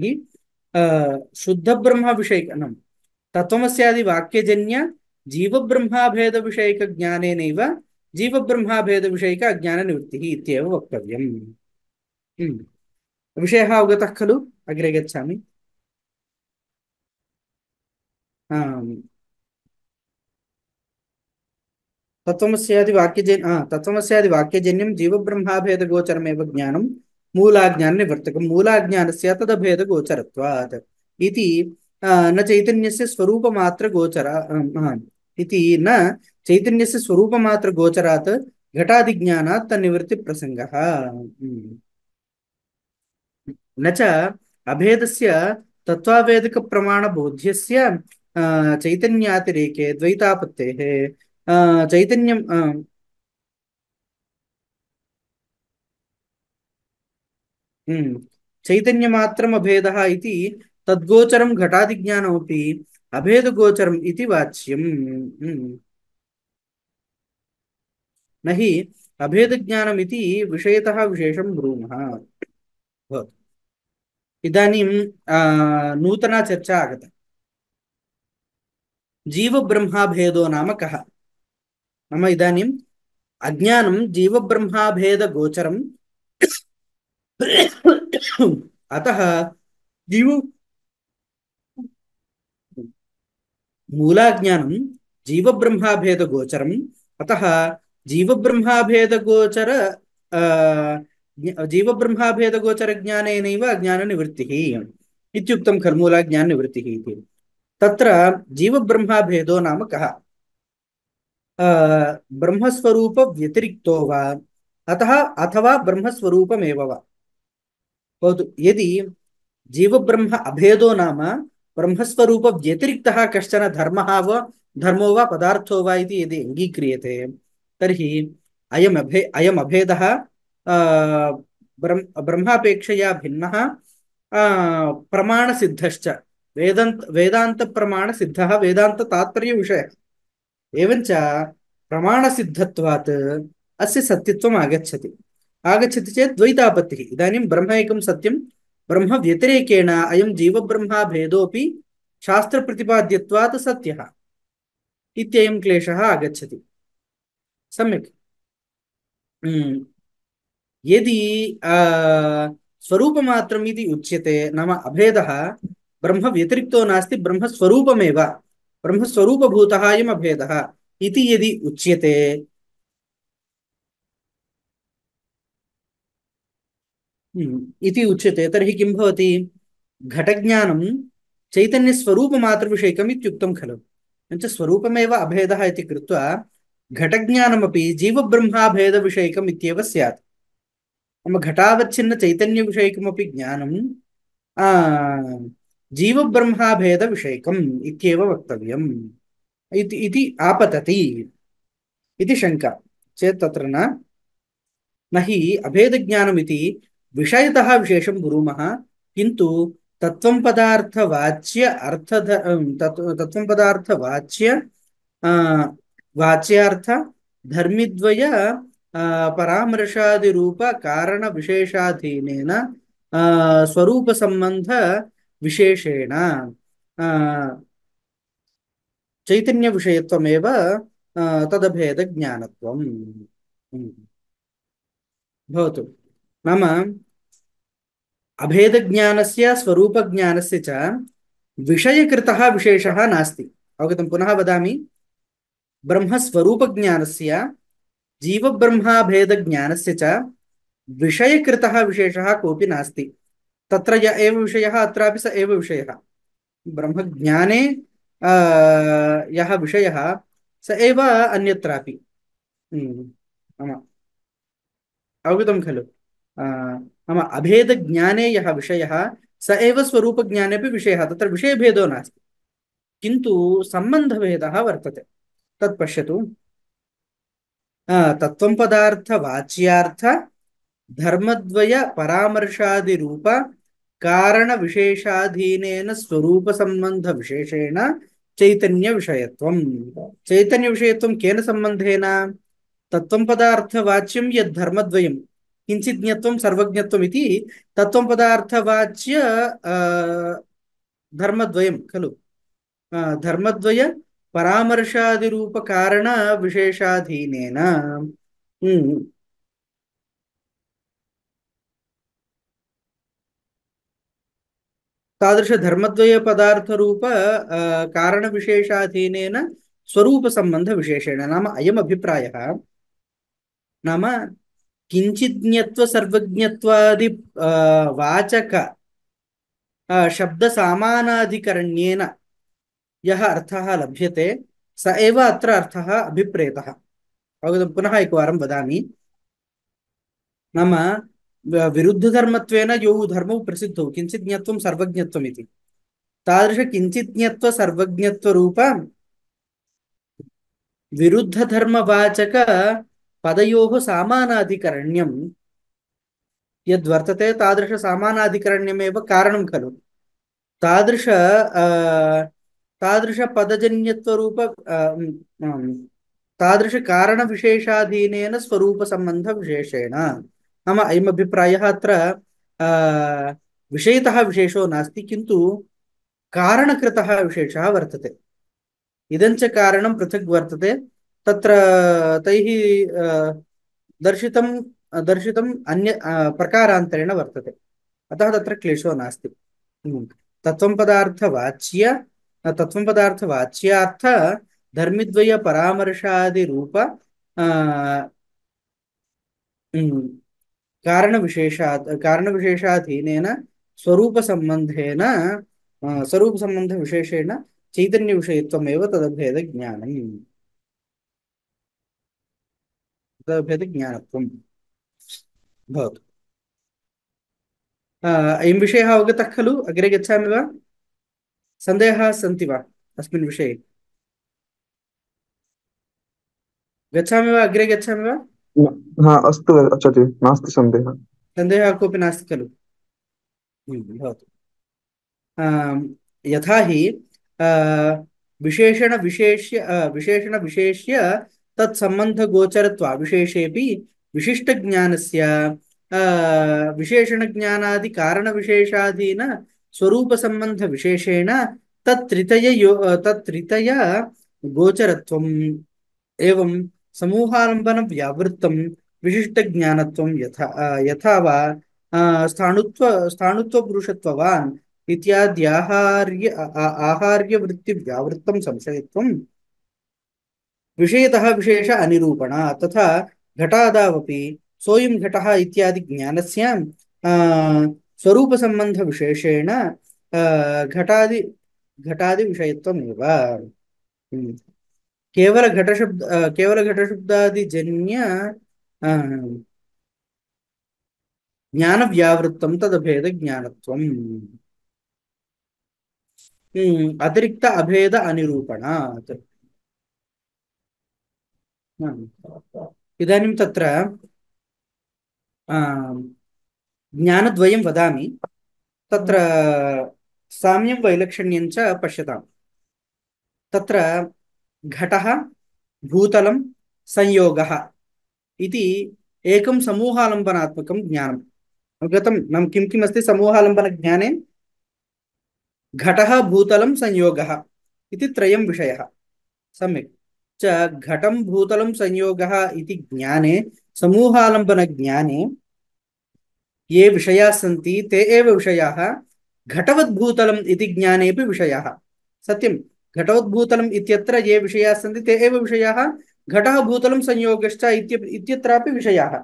शुद्ध ब्रह्म विषयक न तत्वमस्यादि वाक्यजन्य जीव ब्रह्माभेद विषयक ज्ञानेन जीव ब्रह्माभेद विषयक अज्ञान निवृत्ति इत्येव वक्तव्यम् हम्म। विषयः अवगतः खलु अग्रे गच्छामि तत्त्वमस्यादिवाक्यजन् तत्त्वमस्यादिवाक्यजन्यं जीवब्रह्माभेदगोचरमेव ज्ञानं मूलाज्ञान से मूलाज्ञानस्य तदभेदगोचरत्वात् इति न चैतन्य स्वरूपमात्रगोचरा इति न चैतन्यस्य स्वरूपमात्रगोचरात् घटादिज्ञानात् प्रसंग हम्म। न तत्वेदक प्रमाण बोध्य चैतन्यातिरेके द्वैतापत्ते चैतन्य हम्म। चैतन्यमात्रम् अभेदः इति तद्गोचरं घटादिज्ञानमपि अभेदगोचरम् इति वाच्यम् हम्म। न हि अभेदज्ञानमिति विषयतः विशेषं ब्रूमः भवतु नूतना चर्चा आगता जीवब्रह्माभेदो नाम कः नाम इदानीम् अज्ञानं अतः जीव मूलाज्ञान जीवब्रह्माभेद गोचरम अतः जीवब्रह्माभेद गोचर जीवब्रह्माभेद गोचर ज्ञान ज्ञान निवृत्ति खर्मूला ज्ञान निवृत्ति त्र जीवब्रह्माभेदो नाम कह ब्रह्मस्वरूप व्यतिरिक्तो वा अतः अथवा ब्रह्मस्वरूपमेव वा यदि जीवब्रह्म अभेदो नाम व्यतिरिक्त कश्चन धर्म व धर्मो व पदार्थो वा इति यदि अङ्गीक्रियते तर्हि अयम् प्रमाण सिद्ध अभेदः वेदांत प्रमाण सिद्ध वेदांत तात्पर्य विषय एवं प्रमाण सिद्धवात् अस्य सत्यत्वम् आगच्छति आगच्छति चेत् द्वैतापत्तिः इदानीं ब्रह्म एकं सत्यं ब्रह्मव्यतिरेकेण अयं जीवब्रह्माभेदोऽपि शास्त्रप्रतिपाद्यत्वात् सत्यः इत्ययं क्लेशः आगच्छति सम्यक् हम्म। यदि स्वरूपमात्रम् इति उच्यते नाम अभेदः ब्रह्मव्यतिरिक्तो नास्ति ब्रह्मस्वरूपमेव ब्रह्मस्वरूपभूतः अयम् अभेदः इति यदि उच्यते हम्म, इति उच्यते तर्हि किं भवति घटज्ञानं चैतन्यस्वरूपमातृविषयकम् इत्युक्तं खलु एवञ्च स्वरूपमेव अभेदः इति कृत्वा घटज्ञानमपि जीवब्रह्माभेदविषयकम् इत्येव स्यात् नाम घटावच्छिन्नचैतन्यविषयकमपि ज्ञानं जीवब्रह्माभेदविषयकम् इत्येव वक्तव्यम् इति इति आपतति इति शङ्का चेत् तत्र न हि अभेदज्ञानमिति विषयतः विशेष कुर्मः किन्तु तत्त्वं पदार्थवाच्य अर्थ अं, तत्त्वं पदार्थवाच्य वाच्यार्थ धर्मिद्वय परामर्शादिरूप कारणविशेषाधीनेन स्वरूपसम्बन्ध विशेषेण चैतन्यविषयत्वमेव तदभेदज्ञानत्वं भवतु नाम अभेदज्ञानस्य ज्ञान से विषयकृतः विशेषः नास्ति अवगतं पुनः वदामि ब्रह्मस्वरूपज्ञानस्य जीवब्रह्माभेदज्ञानस्य च विषयकृतः विशेषः कोऽपि नास्ति तत्र य एव विषयः अत्रापि स एव विषयः ब्रह्मज्ञाने यः विषयः स एव अन्यत्रापि हम्म, अवगतं खलु नाम अभेदज्ञाने यः विषयः स एव स्वरूपज्ञानेपि विषयः तत्र विषयभेदो नास्ति किन्तु सम्बन्धभेदः वर्तते तत् पश्यतु तत्त्वं पदार्थवाच्यार्थ धर्मद्वयपरामर्शादिरूप कारणविशेषाधीनेन स्वरूपसम्बन्धविशेषेण चैतन्यविषयत्वं चैतन्यविषयत्वं केन सम्बन्धेन तत्त्वं पदार्थवाच्यं यद्धर्मद्वयं किञ्चित् ज्ञत्वं सर्वज्ञत्वम् इति पदार्थवाच्य धर्मद्वयं खलु धर्मद्वय परामर्शादिरूपकारणविशेषाधीनेन हम्म। तादृशधर्मद्वयपदार्थरूप कारणविशेषाधीनेन स्वरूपसम्बन्धविशेषेण नाम अयमभिप्रायः नाम किञ्चिज्ञत्व वाचक शब्दसामानाधिकरण्येन यः अर्थः लभ्यते स एव अत्र अर्थः अभिप्रेतः अवगतं पुनः एकवारं वदामि नाम विरुद्धधर्मत्वेन यो धर्मौ प्रसिद्धौ किञ्चिज्ञत्वं सर्वज्ञत्वम् इति ಪದಯೋ ಸಾಮಾನಾಧಿಕರಣ್ಯಂ ಯದ್ವರ್ತತೆ ತಾದೃಶ ಸಾಮಾನಾಧಿಕರಣ್ಯಮೇವ ಕಾರಣಂ ಖಲು ತಾದೃಶ ತಾದೃಶ ಪದಜನ್ಯತ್ವರೂಪ ತಾದೃಶ ಕಾರಣ ವಿಶೇಷಾಧೀನೇನ ಸ್ವರೂಪ ಸಂಬಂಧ ವಿಶೇಷೇಣ ನಮ್ಮ ಅಯಮಭಿಪ್ರಾಯ ಅತ್ರ ವಿಷಯತಃ ವಿಶೇಷೋ ನಾಸ್ತಿ ಕಿಂತು ಕಾರಣಕೃತಃ ವಿಶೇಷ ವರ್ತತೆ ಇದಂಚ ಕಾರಣಂ ಪೃಥಗ್ ವರ್ತತೆ तत्र तैः दर्शितं दर्शितम् अन्य प्रकारान्तरेण वर्तते अतः तत्र क्लेशो नास्ति हम्म। तत्त्वं पदार्थवाच्य तत्त्वं पदार्थवाच्यार्थ धर्मिद्वयपरामर्शादिरूप हम्म, कारणविशेषात् कारणविशेषाधीनेन स्वरूपसम्बन्धेन स्वरूपसम्बन्धविशेषेण चैतन्यविषयत्वमेव तदभेदज्ञानम् तद्भ्यति विषय अवगत खलु अग्रे गच्छामि वा सन्देहाः सन्ति वा अस्मिन् विषये वा अग्रे गच्छामि वा हा अस्तु आचार्य नास्ति सन्देहः सन्देहः कोऽपि नास्ति खलु भवतु यथा हि विशेषणविशेष्य विशेषणविशेष्य तत्सम्बन्धगोचरत्वा विशेषेपि विशिष्टज्ञानस्य विशेषणज्ञानादिकारणविशेषादीन स्वरूपसम्बन्धविशेषेण तत्त्रितय यो तत्त्रितय गोचरत्वम् एवं समूहालम्बनव्यावृत्तं विशिष्टज्ञानत्वं यथा यथा वा स्थाणुत्व स्थाणुत्वपुरुषत्ववान् इत्याद्याहार्य आहार्यवृत्तिव्यावृत्तं संशयत्वं विषयतः विशेष अनिरूपणा तथा घटादावपि सोऽयं घटः इत्यादि ज्ञानस्य विशेषेण घटादि घटादि केवल केवल घटादिविषयत्वमेव हम्म। केवलघटशब्द केवलघटशब्दादिजन्य ज्ञानव्यावृत्तं तदभेदज्ञानत्वम् हम्म। अतिरिक्त अभेद अनिरूपणात् इदानीं तत्र ज्ञानद्वयं वदामि तत्र साम्यं वैलक्षण्यं च पश्यताम् तत्र घटः भूतलं संयोगः इति एकं समूहालम्बनात्मकं ज्ञानम् अवगतं नाम किं किम् अस्ति समूहालम्बनज्ञाने घटः भूतलं संयोगः इति त्रयं विषयः सम्यक् घटम भूतल संयोग ज्ञाने समूहालंबन ज्ञाने ये विषया सी ते विषया घटवदूतल ज्ञाने विषया ज्ञानेपि विषयाः सत्यं घटवद्भूतलम् इत्यत्र ये विषयाः विषया ते संयोग विषया विषयकृत भेदो संयोगश्च इत्यत्रापि विषयाः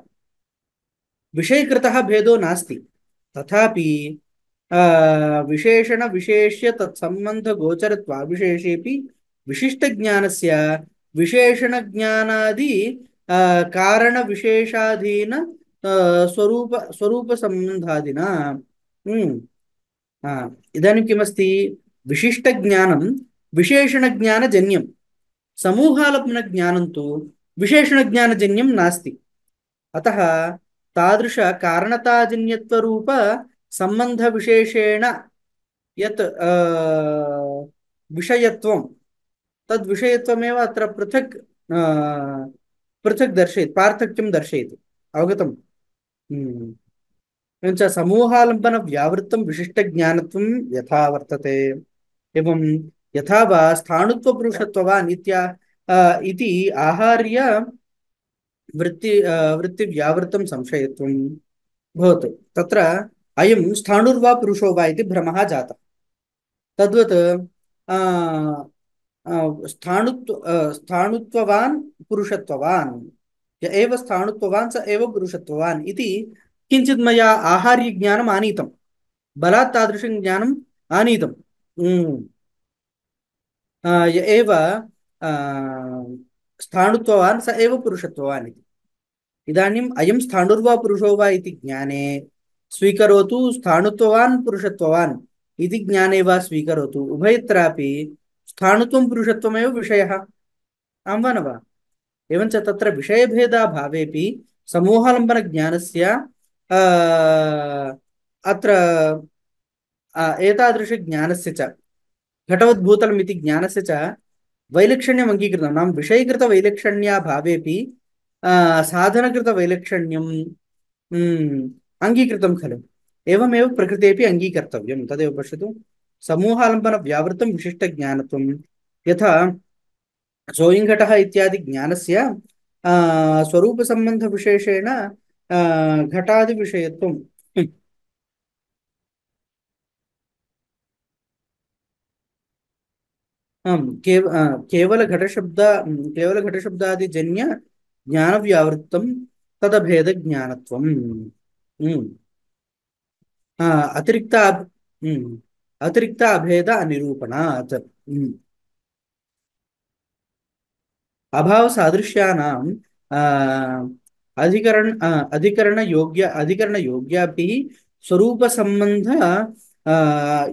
विषयकृतः भेदो नास्ति तथापि विशेषणविशेष्य तत्सम्बन्धगोचरत्वाविशेषेऽपि विशेषण ज्ञानादि कारण विशेषाधीन स्वरूप स्वरूप संबंधादिना हम्म, इदानीं किमस्ति विशिष्ट ज्ञानं विशेषण ज्ञानजन्यं समूहालपन ज्ञानं तु विशेषण ज्ञानजन्यं नास्ति अतः तादृश कारणताजन्यत्व रूप संबंध विशेषेण यत् विषयत्वं तद्विषयत्वमेव अथक् पृथक् पृथक् दर्शयति पार्थक्यं दर्शयति अवगतम् हम्म। एवञ्च समूहालम्बनव्यावृत्तं विशिष्टज्ञानत्वं यथा वर्तते एवं यथा वा स्थाणुत्वपुरुषत्ववान् इत्या इति आहार्य वृत्ति वृत्तिव्यावृत्तं संशयत्वं भवतु तत्र अयं स्थाणुर्वा पुरुषो वा इति भ्रमः जातः तद्वत् स्थाणुत्व स्थाणुत्ववान् पुरुषत्ववान् य एव स्थाणुत्ववान् स एव पुरुषत्ववान् इति किञ्चित् मया आहार्यज्ञानम् आनीतं बलात् तादृशं ज्ञानम् आनीतं य एव स्थाणुत्ववान् स एव पुरुषत्ववान् इति इदानीम् अयं स्थाणुर्वा पुरुषो वा इति ज्ञाने स्वीकरोतु स्थाणुत्ववान् पुरुषत्ववान् इति ज्ञाने वा स्वीकरोतु उभयत्रापि स्थाणुत्व पुरुषत्वम विषय आम वा न वा एवञ्च तत्र ज्ञान से अत्र से च घटवद्भूतलम् इति ज्ञान च वैलक्षण्यम अंगीकृत नाम साधनकृत वैलक्षण्यम अंगीकृत खलु एवमेव प्रकृते अंगीकर्तव्यम तदेव पश्यतु సమూహాలంబన వ్యావృతం విశిష్ట జ్ఞానత్వం యథ సోయింఘట ఇత్యాది జ్ఞానస్య స్వరూప సంబంధ విశేషేణ ఘటాది విషయత్వం కేవ కేవల ఘటశబ్ద కేవల జన్య జ్ఞాన వ్యావృత్తం తదభేద జ్ఞానత్వం అతిరిక్త अतिरिक्त अभेद अनिरूपणात् हम्म। अभाव सादृश्यानां अधिकरण अधिकरण योग्य अधिकरण योग्यापि स्वरूप संबंध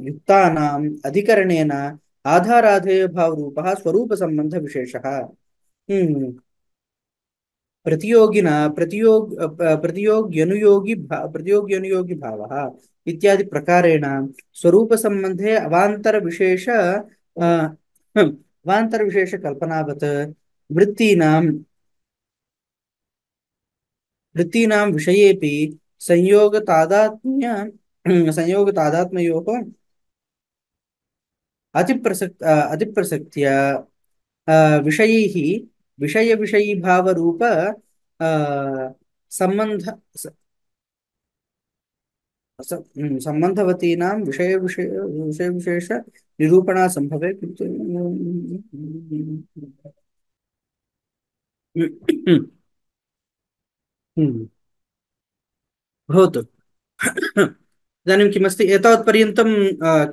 युक्तानां अधिकरणेन आधाराधेय भाव रूपः स्वरूप संबंध विशेषः हम्म। प्रतियोगि प्रतियोग प्रतियोग्यनुयोगी भा प्रतियोग्यनुयोगी भावः इत्यादि प्रकारेण स्वरूपसम्बन्धे अवान्तरविशेष अवान्तरविशेषकल्पनावत् वृत्तीनां वृत्तीनां विषयेपि संयोगतादात्म्य प्रसक्त अति प्रसक्त विषय विषय विषयी भाव रूप संबंध संबंधवती विषय विषय विषय विशेष निरूपणा संभव भवतु इदानीं किमस्ति एतावत्पर्यन्तं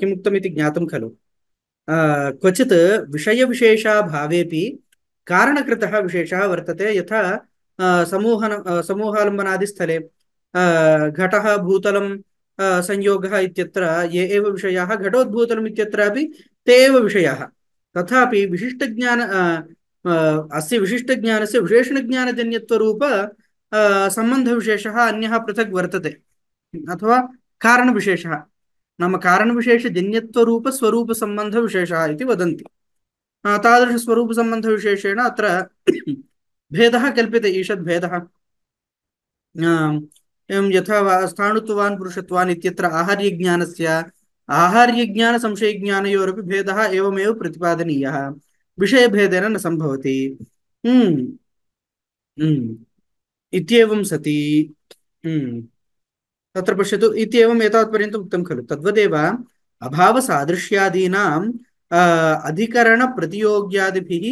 किमुक्तमिति ज्ञातं खलु क्वचित् विषयविशेषाभावेपि कारणकृतः विशेषः वर्तते यथा समूहन समूहालम्बनादिस्थले घटः भूतलं संयोगः इत्यत्र ये एव विषयाः घटोद्भूतलम् इत्यत्रापि ते एव विषयाः तथापि विशिष्टज्ञान अस्य विशिष्टज्ञानस्य विशेषणज्ञानजन्यत्वरूप सम्बन्धविशेषः अन्यः पृथक् वर्तते अथवा कारणविशेषः नाम कारणविशेषजन्यत्वरूपस्वरूपसम्बन्धविशेषः इति वदन्ति विशेषेण अत्र भेदः कल्प्यते ईषद् भेदः एवं यथा वा स्थाणुत्वान् पुरुषत्वान् इत्यत्र आहार्यज्ञानस्य आहार्यज्ञानसंशयज्ञानयोरपि भेदः एवमेव प्रतिपादनीयः विषयभेदेन न सम्भवति हम्म। हम्म। इत्येवं सति हम्म। तत्र पश्यतु इत्येवम् एतावत्पर्यन्तम् उक्तं खलु तद्वदेव अभावसादृश्यादीनां अधिकरण प्रतियोग्यादिभिः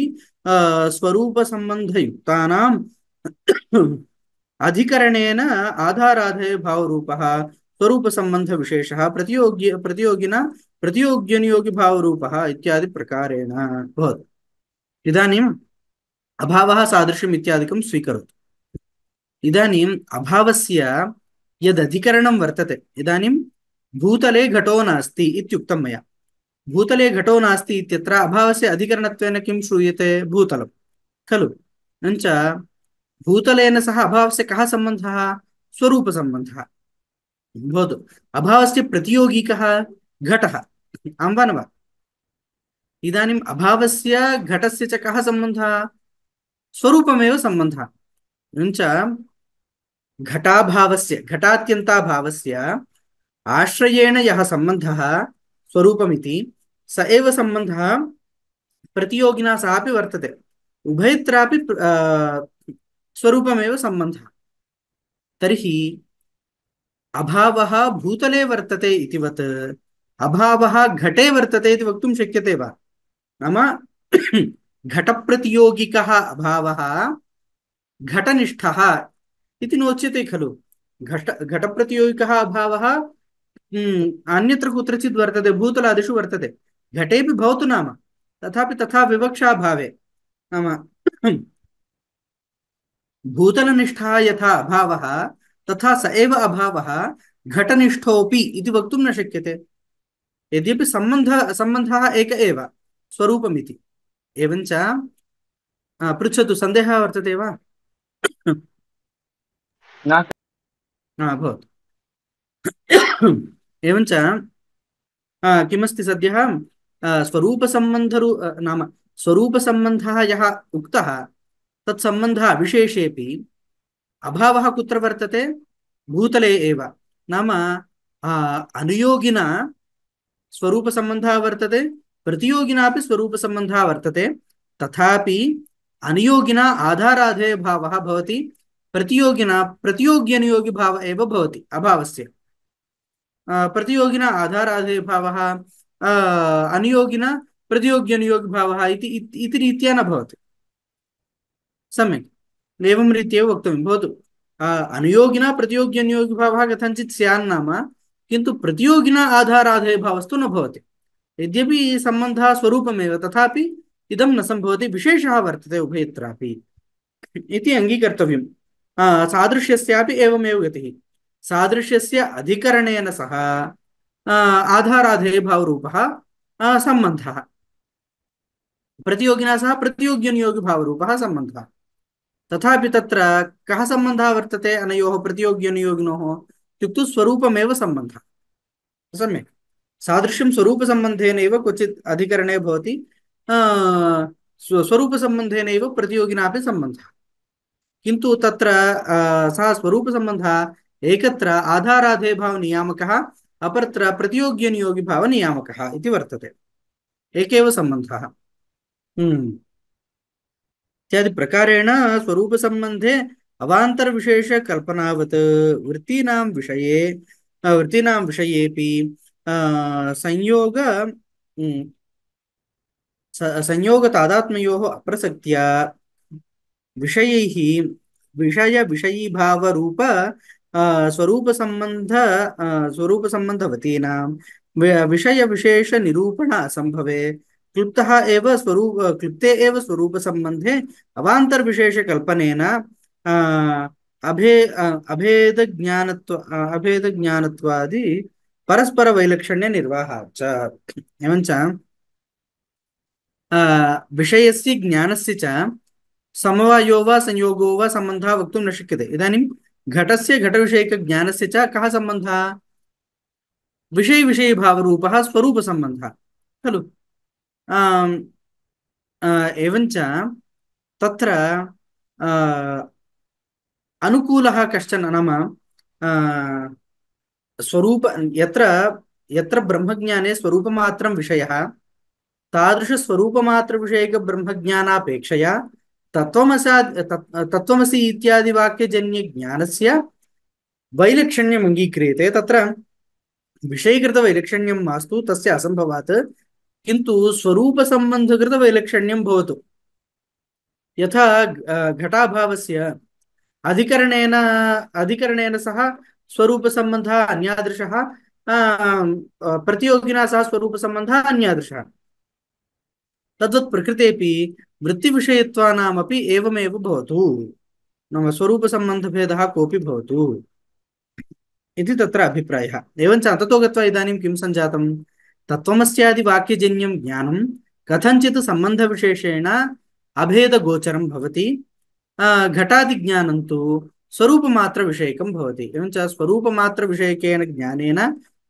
स्वरूपसम्बन्धयुक्तानाम् अधिकरणेन आधाराधय भाव स्वरूप संबंध स्वरूपसम्बन्धविशेषः प्रतियोग्य प्रतियोगिना भाव प्रतियोग्यनियोगिभावरूपः इत्यादि प्रकारेण भवति इदानीम् अभावः सादृश्यम् इत्यादिकं स्वीकरोतु इदानीम् अभावस्य यदधिकरणं वर्तते इदानीं भूतले घटो नास्ति इत्युक्तं मया भूतले घटो नास्ति इत्यत्र अभावस्य अधिकरणत्वेन किं श्रूयते भूतलं खलु च भूतलेन सह अभावस्य कः सम्बन्धः स्वरूपसम्बन्धः भवतु अभावस्य प्रतियोगी कः घटः आं वा न वा इदानीम् अभावस्य घटस्य च कः सम्बन्धः स्वरूपमेव सम्बन्धः च घटाभावस्य घटात्यन्ताभावस्य आश्रयेण यः सम्बन्धः स्वरूपमिति स एव सम्बन्धः प्रतियोगिना सापि वर्तते उभयत्रापि स्वरूपमेव सम्बन्धः तर्हि अभावः भूतले वर्तते इतिवत् अभावः घटे वर्तते इति वक्तुं शक्यते वा नाम घटप्रतियोगिकः अभावः घटनिष्ठः इति नोच्यते खलु घट घटप्रतियोगिकः अभावः हम्म, अन्यत्र कुत्रचित् वर्तते भूतलादिषु वर्तते घटे भी भवतु नाम तथा तथा विवक्षा भावे नाम निष्ठा यथा अभाव तथा स अभाव अभावः वक्त न शक्य न शक्यते यद्यपि संबंध एक एव स्वरूपमिति एवञ्च सन्देह सन्देहः वर्तते वा किमस्ति स्वरूप संबंध रू नाम स्वरूप स्वरूपसम्बन्धः यः उक्तः तत्सम्बन्धः विशेषेपि अभाव कुत्र वर्तते भूतले एव नाम अनुयोगिना स्वरूप संबंध वर्तते प्रतियोगिना स्वरूप संबंध वर्तते तथापि अनुयोगिना आधाराधेय भाव भवति प्रतियोगिना अनुयोगी भाव एव भवति अभावस्य प्रतियोगिना आधाराधेय भाव अनुयोगिना प्रतियोग्यनुयोगिभावः इति इति रीत्या न भवति सम्यक् एवं रीत्यैव वक्तव्यं भवतु अनुयोगिना प्रतियोग्यनुयोगिभावः कथञ्चित् स्यान्नाम किन्तु प्रतियोगिना आधाराधयभावस्तु न भवति यद्यपि सम्बन्धः स्वरूपमेव तथापि इदं न संभव विशेषः वर्तते उभयत्रापि इति अङ्गीकर्तव्यं सादृश्यस्यापि एवमेव गतिः सादृश्यस्य सह आधाराधेयभावरूपः संबंध प्रतिगिना सह प्रतियोग्यनुयोगिभावरूपः सम्बन्धः तथापि तत्र कः सम्बन्धः वर्तते अनयोः प्रतियोग्यनुयोगिनोः इत्युक्तौ स्वरूपमेव सम्बन्धः सम्यक् सादृश्यं स्वरूपसम्बन्धेनैव क्वचि अधिकरणे स्वूपसंबंधन प्रतिगिना संबंध किंतु त्र तत्र एक स्वरूपसम्बन्धः भाव नियामक अपरत्र प्रतियोग्यनियोगिभावनियामकः इति वर्तते एकेव सम्बन्धः हम्म। इत्यादिप्रकारेण स्वरूपसम्बन्धे अवान्तरविशेषकल्पनावत् वृत्तीनां विषये वृत्तीनां विषयेपि संयोग विषय विषय विषयी भाव स्वरूप संबंध स्वरूप संबंधवतीनां विषय विशेष निरूपण असंभवे क्लुप्तः एव स्वरूप क्लुप्ते एव स्वरूप संबंधे अवांतर विशेष अभे अभेद ज्ञानत्व अभेद ज्ञानत्वादि परस्पर वैलक्षण्य निर्वाह च एवञ्च विषयस्य ज्ञानस्य च समवायो वा संयोगो वा सम्बन्धः वक्तुं न शक्यते इदानीं घट घट से से विषय ज्ञान कहा संबंध विषय विषय भाव रूप स्वरूप संबंध खलु एवं त्र अकूल कशन नाम स्वरूप यत्र यत्र ब्रह्मज्ञाने स्वरूपमात्रं विषयः तादृशस्वरूपमात्रविषयकब्रह्मज्ञानापेक्षया तत्वसा तत्वसी इत्यादि ज्ञान से वाक्यजन्यज्ञानस्य वैलक्षण्यम् अङ्गीक्रियते तत्र विषयीकृतवैलक्षण्यं मास्तु तस्य असम्भवात् किन्तु वैलक्षण्यम भवतु यथा घटाभावस्य अधिकरणेन अधिकरणेन सह स्वरूपसम्बन्धः अन्यादृशः प्रतियोगिना सह स्वरूपसम्बन्धः अन्यादृशः तद्वत् प्रकृतेपि वृत्तिविषयत्वानामपि एवमेव भवतु नाम स्वरूपसम्बन्धभेदः कोऽपि भवतु इति तत्र अभिप्रायः एवञ्च अन्ततो गत्वा इदानीं किं सञ्जातं तत्त्वमस्यादिवाक्यजन्यं ज्ञानं कथञ्चित् सम्बन्धविशेषेण अभेदगोचरं भवति घटादिज्ञानं तु स्वरूपमात्रविषयकं भवति एवञ्च स्वरूपमात्रविषयकेन ज्ञानेन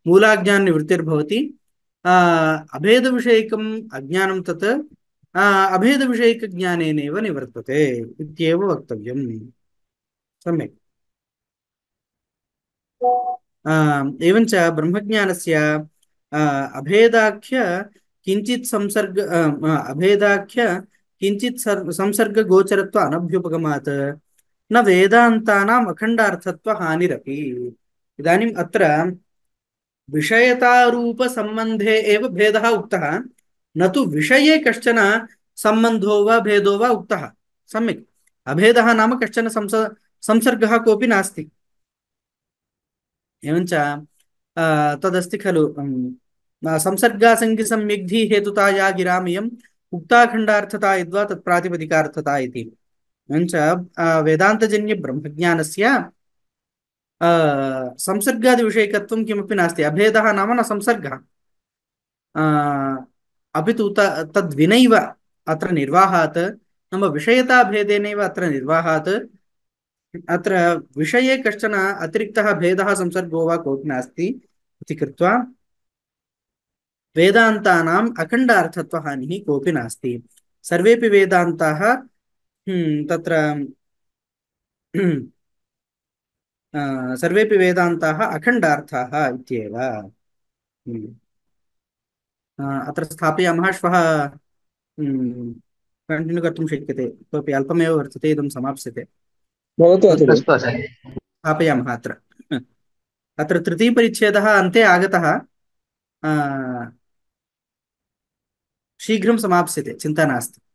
मूलाज्ञाननिवृत्तिर्भवति अभेदविषयकम् अज्ञानं तत् ज्ञान निवर्तते वक्त सम्यक सम्यक् एवञ्च अभेदाख्य किंचित संसर्ग अभेदाख्य किञ्चित् संसर्गगोचरत्व अनभ्युपगमात् न वेदाता अखंडार्थत्व इदानीम् अत्र विषयतारूपसम्बन्धे भेद भेदः न तो विषय कशन संबंधो वेदो व उक्त उक्तः अभेद नाम कशन संसर्ग संसर्गः नास्ति एवं तदस्ति खलु संसर्गासङ्गिसंयुग्धि हेतुताया गिरामियम् उक्ताखण्डार्थता यद्वा तत्प्रातिपदिकार्थता इति एवञ्च वेदान्तजन्यब्रह्मज्ञानस्य संसर्गादिविषयकत्वं किमपि नास्ति अभेदः नाम न संसर्गः अभी तो त तद्विनैव अत्र निर्वाहात् नाम विषयताभेदेनैव अत्र निर्वाहात् अत्र विषये कश्चन अतिरिक्तः भेदः संसर्गो वा कोऽपि नास्ति इति कृत्वा वेदान्तानाम् अखण्डार्थत्वहानिः कोऽपि नास्ति सर्वेपि वेदान्ताः हम्म, तत्र हम्म, सर्वेपि वेदान्ताः अखण्डार्थाः इत्येव हम्म। अत्र स्थापयामः श्वः कण्टिन्यू कर्तुं शक्यते इतोपि अल्पमेव वर्तते इदं समाप्स्यते भवतु स्थापयामः अत्र अत्र तृतीयपरिच्छेदः अन्ते आगतः शीघ्रं समाप्स्यते चिन्ता नास्ति